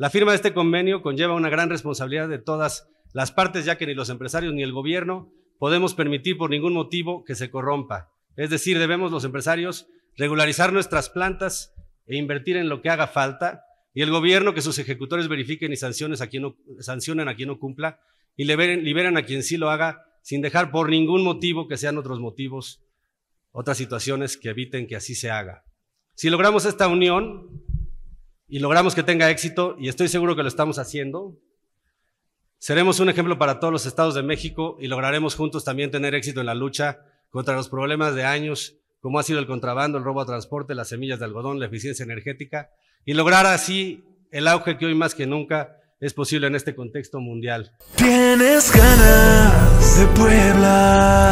La firma de este convenio conlleva una gran responsabilidad de todas las partes, ya que ni los empresarios ni el gobierno podemos permitir por ningún motivo que se corrompa. Es decir, debemos los empresarios regularizar nuestras plantas e invertir en lo que haga falta y el gobierno que sus ejecutores verifiquen y a quien sancionen a quien no cumpla y liberen a quien sí lo haga sin dejar por ningún motivo que sean otros motivos, otras situaciones que eviten que así se haga. Si logramos esta unión, y logramos que tenga éxito, y estoy seguro que lo estamos haciendo, seremos un ejemplo para todos los estados de México y lograremos juntos también tener éxito en la lucha contra los problemas de años, como ha sido el contrabando, el robo a transporte, las semillas de algodón, la eficiencia energética, y lograr así el auge que hoy más que nunca es posible en este contexto mundial. Tienes ganas de Puebla.